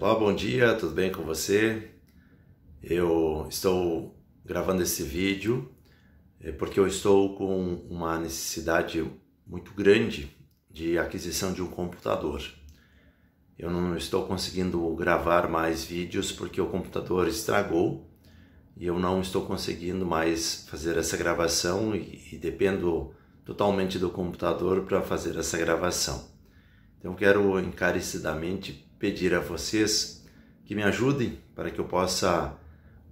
Olá, bom dia, tudo bem com você? Eu estou gravando esse vídeo é, porque eu estou com uma necessidade muito grande de aquisição de um computador. Eu não estou conseguindo gravar mais vídeos porque o computador estragou e eu não estou conseguindo mais fazer essa gravação e, e dependo totalmente do computador para fazer essa gravação. Então quero encarecidamente pedir a vocês que me ajudem para que eu possa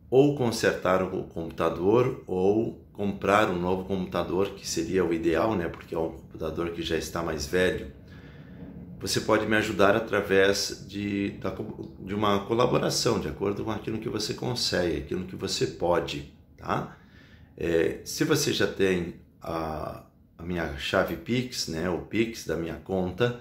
ou consertar o computador ou comprar um novo computador, que seria o ideal, né? Porque é um computador que já está mais velho. Você pode me ajudar através de, de uma colaboração, de acordo com aquilo que você consegue, aquilo que você pode, tá? É, se você já tem a, a minha chave Pix, né? O Pix da minha conta,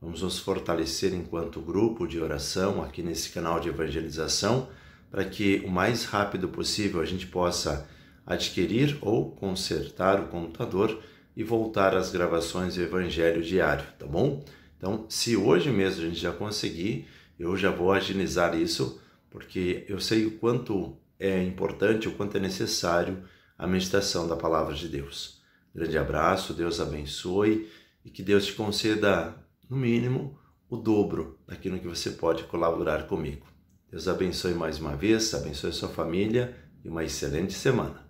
Vamos nos fortalecer enquanto grupo de oração aqui nesse canal de evangelização para que o mais rápido possível a gente possa adquirir ou consertar o computador e voltar às gravações do Evangelho diário, tá bom? Então, se hoje mesmo a gente já conseguir, eu já vou agilizar isso, porque eu sei o quanto é importante, o quanto é necessário a meditação da palavra de Deus. Grande abraço, Deus abençoe e que Deus te conceda no mínimo, o dobro daquilo que você pode colaborar comigo. Deus abençoe mais uma vez, abençoe sua família e uma excelente semana.